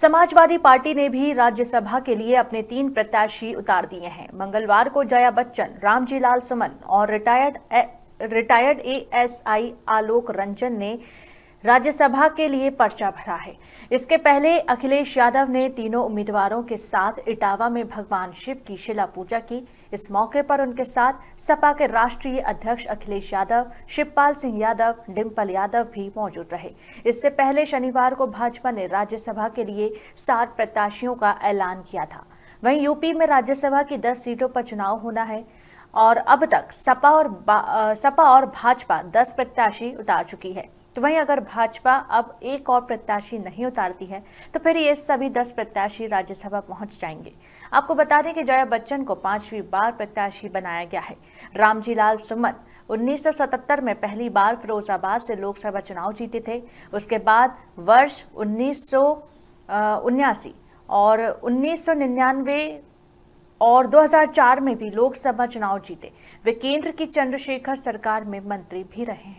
Samajwadi party ने भी राज्यसभा के लिए अपने तीन प्रत्याशी उतार दिए हैं मंगलवार को जया बच्चन रामजीलाल सुमन और retired retired ASI Alok Ranjan ने राज्यसभा के लिए पर्चा भरा है इसके पहले अखिलेश यादव ने तीनों उम्मीदवारों के साथ इटावा में भगवान शिव की शिला पूजा की इस मौके पर उनके साथ सपा के राष्ट्रीय अध्यक्ष अखिलेश यादव शिवपाल सिंह यादव डिम्पल यादव भी मौजूद रहे इससे पहले शनिवार को भाजपा ने राज्यसभा के लिए सात प्रत्याशियों का ऐलान किया था वहीं यूपी में राज्यसभा की दस सीटों पर चुनाव होना है और अब तक सपा और सपा और भाजपा दस प्रत्याशी उतार चुकी है तो वहीं अगर भाजपा अब एक और प्रत्याशी नहीं उतारती है तो फिर ये सभी दस प्रत्याशी राज्यसभा पहुंच जाएंगे आपको बता दें कि जया बच्चन को पांचवी बार प्रत्याशी बनाया गया है रामजीलाल सुमन 1977 में पहली बार फिरोजाबाद से लोकसभा चुनाव जीते थे उसके बाद वर्ष उन्नीस और उन्नीस और 2004 में भी लोकसभा चुनाव जीते वे केंद्र की चंद्रशेखर सरकार में मंत्री भी रहे हैं